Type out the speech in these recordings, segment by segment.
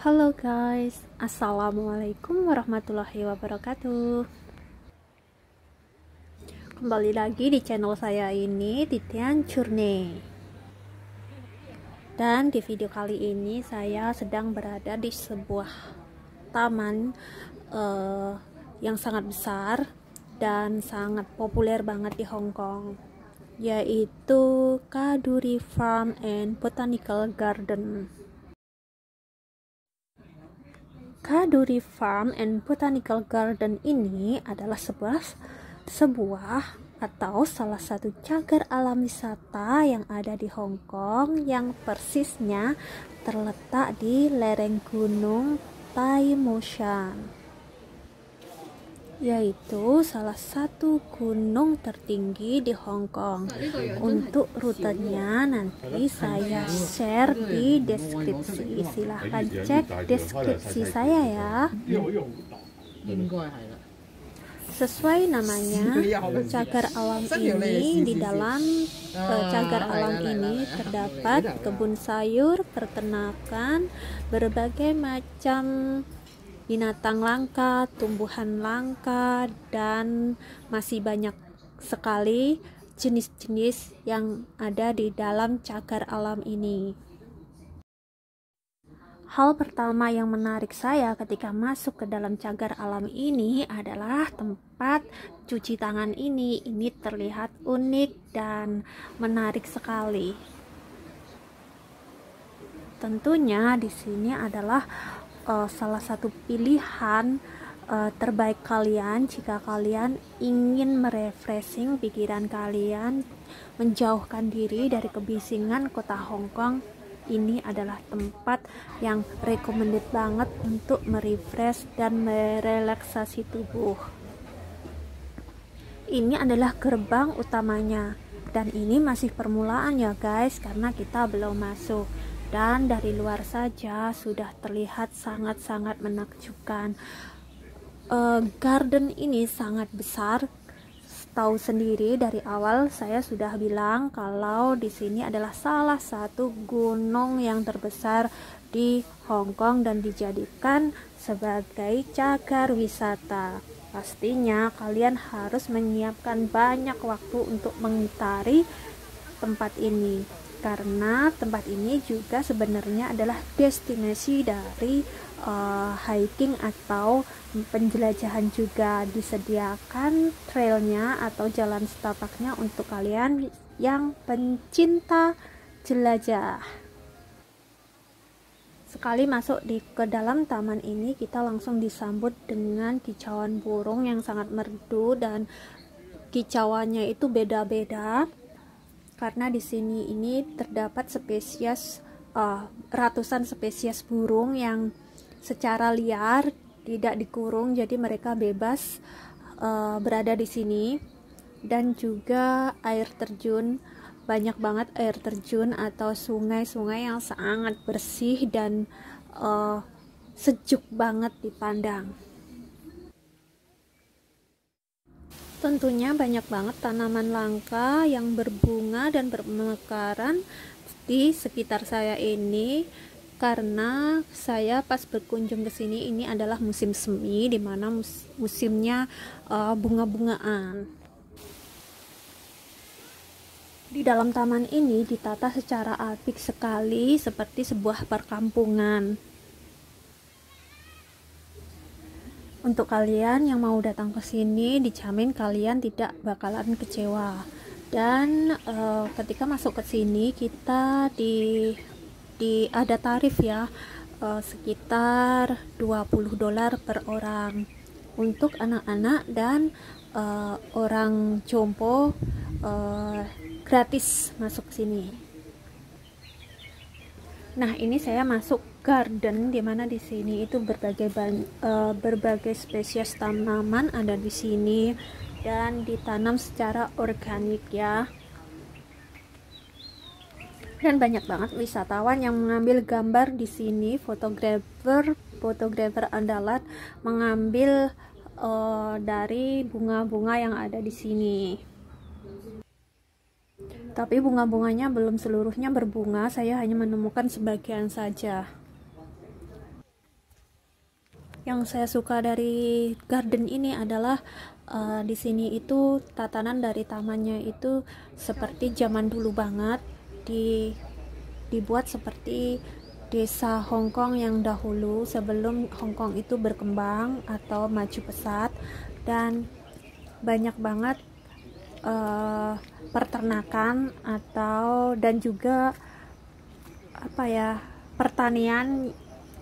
Halo guys, Assalamualaikum warahmatullahi wabarakatuh Kembali lagi di channel saya ini, Titian Curne Dan di video kali ini saya sedang berada di sebuah taman uh, yang sangat besar dan sangat populer banget di Hong Kong yaitu Kaduri Farm and Botanical Garden Kaduri Farm and Botanical Garden ini adalah sebuah sebuah atau salah satu cagar alam wisata yang ada di Hong Kong yang persisnya terletak di lereng gunung Tai Shan yaitu salah satu gunung tertinggi di Hong Kong. Untuk rutenya ya. nanti saya share di deskripsi. Silahkan cek deskripsi saya ya. Sesuai namanya, cagar alam ini di dalam cagar alam ini terdapat kebun sayur, peternakan, berbagai macam binatang langka, tumbuhan langka, dan masih banyak sekali jenis-jenis yang ada di dalam cagar alam ini. Hal pertama yang menarik saya ketika masuk ke dalam cagar alam ini adalah tempat cuci tangan ini. Ini terlihat unik dan menarik sekali. Tentunya di sini adalah uh, salah satu pilihan uh, terbaik kalian jika kalian ingin merefreshing pikiran kalian, menjauhkan diri dari kebisingan kota Hong Kong. Ini adalah tempat yang recommended banget untuk merefresh dan merelaksasi tubuh. Ini adalah gerbang utamanya dan ini masih permulaan ya guys karena kita belum masuk dan dari luar saja sudah terlihat sangat-sangat menakjubkan. Uh, garden ini sangat besar. Tahu sendiri dari awal saya sudah bilang kalau di sini adalah salah satu gunung yang terbesar di Hong Kong dan dijadikan sebagai cagar wisata. Pastinya kalian harus menyiapkan banyak waktu untuk mengitari tempat ini karena tempat ini juga sebenarnya adalah destinasi dari uh, hiking atau penjelajahan juga disediakan trailnya atau jalan setapaknya untuk kalian yang pencinta jelajah sekali masuk di ke dalam taman ini kita langsung disambut dengan kicauan burung yang sangat merdu dan kicauannya itu beda-beda karena di sini ini terdapat spesies uh, ratusan spesies burung yang secara liar tidak dikurung jadi mereka bebas uh, berada di sini dan juga air terjun banyak banget air terjun atau sungai-sungai yang sangat bersih dan uh, sejuk banget dipandang. Tentunya banyak banget tanaman langka yang berbunga dan bermekaran di sekitar saya ini karena saya pas berkunjung ke sini ini adalah musim semi di mana musimnya uh, bunga-bungaan. Di dalam taman ini ditata secara apik sekali seperti sebuah perkampungan. Untuk kalian yang mau datang ke sini, dijamin kalian tidak bakalan kecewa. Dan e, ketika masuk ke sini, kita di di ada tarif ya e, sekitar 20 dolar per orang untuk anak-anak dan e, orang jompo e, gratis masuk sini. Nah, ini saya masuk garden di mana di sini itu berbagai uh, berbagai spesies tanaman ada di sini dan ditanam secara organik ya dan banyak banget wisatawan yang mengambil gambar di sini fotografer fotografer andalan mengambil uh, dari bunga-bunga yang ada di sini tapi bunga-bunganya belum seluruhnya berbunga saya hanya menemukan sebagian saja yang saya suka dari garden ini adalah uh, di sini itu tatanan dari tamannya itu seperti zaman dulu banget di dibuat seperti desa Hong Kong yang dahulu sebelum Hong Kong itu berkembang atau maju pesat dan banyak banget uh, peternakan atau dan juga apa ya pertanian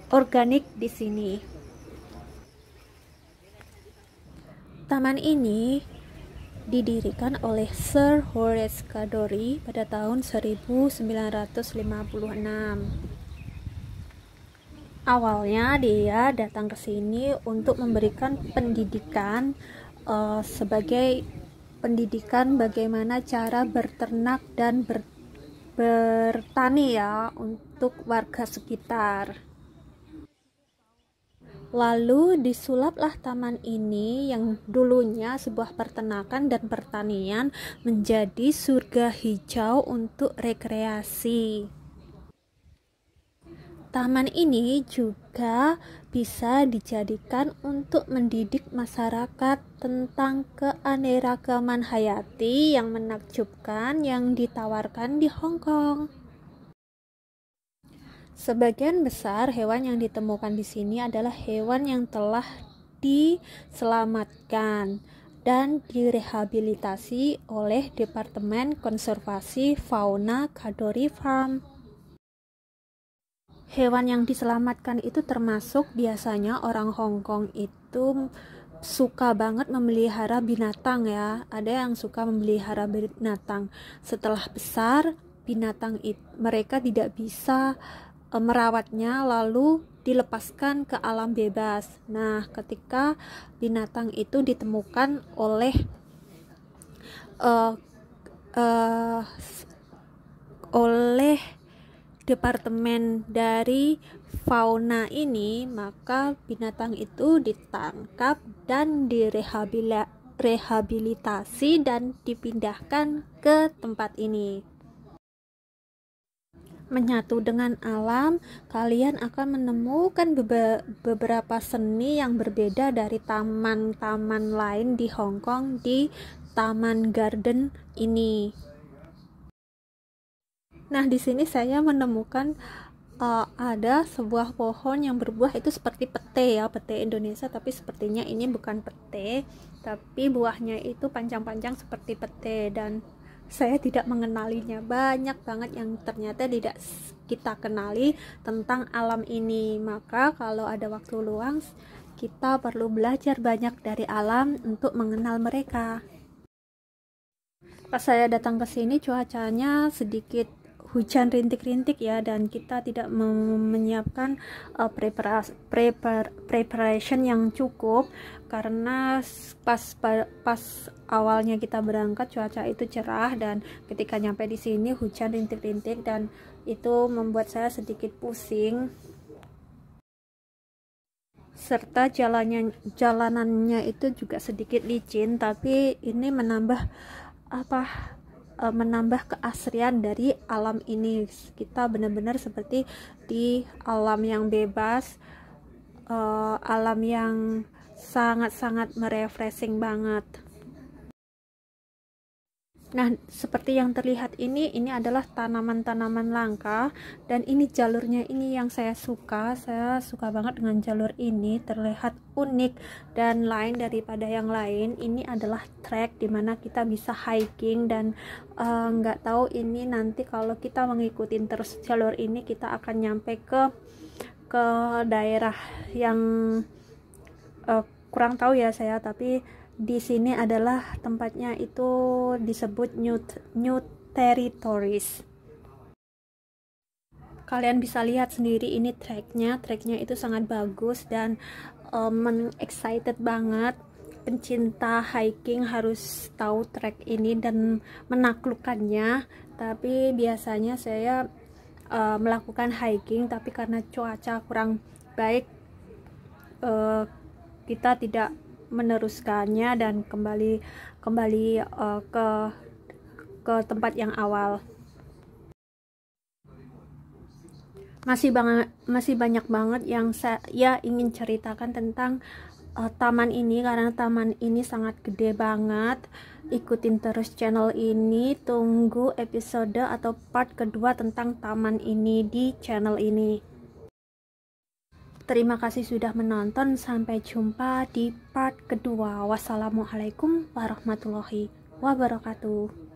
organik di sini. Taman ini didirikan oleh Sir Horace Cadbury pada tahun 1956. Awalnya dia datang ke sini untuk memberikan pendidikan uh, sebagai pendidikan bagaimana cara berternak dan ber, bertani ya untuk warga sekitar. Lalu disulaplah taman ini yang dulunya sebuah pertenakan dan pertanian menjadi surga hijau untuk rekreasi. Taman ini juga bisa dijadikan untuk mendidik masyarakat tentang keanekaragaman hayati yang menakjubkan yang ditawarkan di Hong Kong. Sebagian besar hewan yang ditemukan di sini adalah hewan yang telah diselamatkan dan direhabilitasi oleh Departemen Konservasi Fauna Kadori Farm. Hewan yang diselamatkan itu termasuk biasanya orang Hong Kong itu suka banget memelihara binatang ya. Ada yang suka memelihara binatang. Setelah besar, binatang itu mereka tidak bisa Eh, merawatnya lalu dilepaskan ke alam bebas. Nah, ketika binatang itu ditemukan oleh uh, uh, oleh departemen dari fauna ini, maka binatang itu ditangkap dan direhabilitasi dan dipindahkan ke tempat ini menyatu dengan alam, kalian akan menemukan beberapa seni yang berbeda dari taman-taman lain di Hong Kong di Taman Garden ini. Nah, di sini saya menemukan uh, ada sebuah pohon yang berbuah itu seperti pete ya, pete Indonesia tapi sepertinya ini bukan pete, tapi buahnya itu panjang-panjang seperti pete dan saya tidak mengenalinya banyak banget yang ternyata tidak kita kenali tentang alam ini maka kalau ada waktu luang kita perlu belajar banyak dari alam untuk mengenal mereka pas saya datang ke sini cuacanya sedikit hujan rintik-rintik ya dan kita tidak menyiapkan uh, preparation yang cukup karena pas pas awalnya kita berangkat cuaca itu cerah dan ketika nyampe di sini hujan rintik-rintik dan itu membuat saya sedikit pusing serta jalannya jalanannya itu juga sedikit licin tapi ini menambah apa uh, menambah keasrian dari alam ini. Kita benar-benar seperti di alam yang bebas, uh, alam yang sangat-sangat merefreshing banget. Nah, seperti yang terlihat ini, ini adalah tanaman-tanaman langka dan ini jalurnya ini yang saya suka. Saya suka banget dengan jalur ini, terlihat unik dan lain daripada yang lain. Ini adalah trek di mana kita bisa hiking dan eh, nggak uh, tahu ini nanti kalau kita mengikuti terus jalur ini kita akan nyampe ke ke daerah yang uh, kurang tahu ya saya, tapi di sini adalah tempatnya itu disebut new new territories kalian bisa lihat sendiri ini tracknya tracknya itu sangat bagus dan um, eh, excited banget pencinta hiking harus tahu track ini dan menaklukkannya tapi biasanya saya uh, melakukan hiking tapi karena cuaca kurang baik uh, kita tidak meneruskannya dan kembali kembali uh, ke ke tempat yang awal. Masih banget masih banyak banget yang saya ingin ceritakan tentang uh, taman ini karena taman ini sangat gede banget. Ikutin terus channel ini, tunggu episode atau part kedua tentang taman ini di channel ini. Terima kasih sudah menonton. Sampai jumpa di part kedua. Wassalamualaikum warahmatullahi wabarakatuh.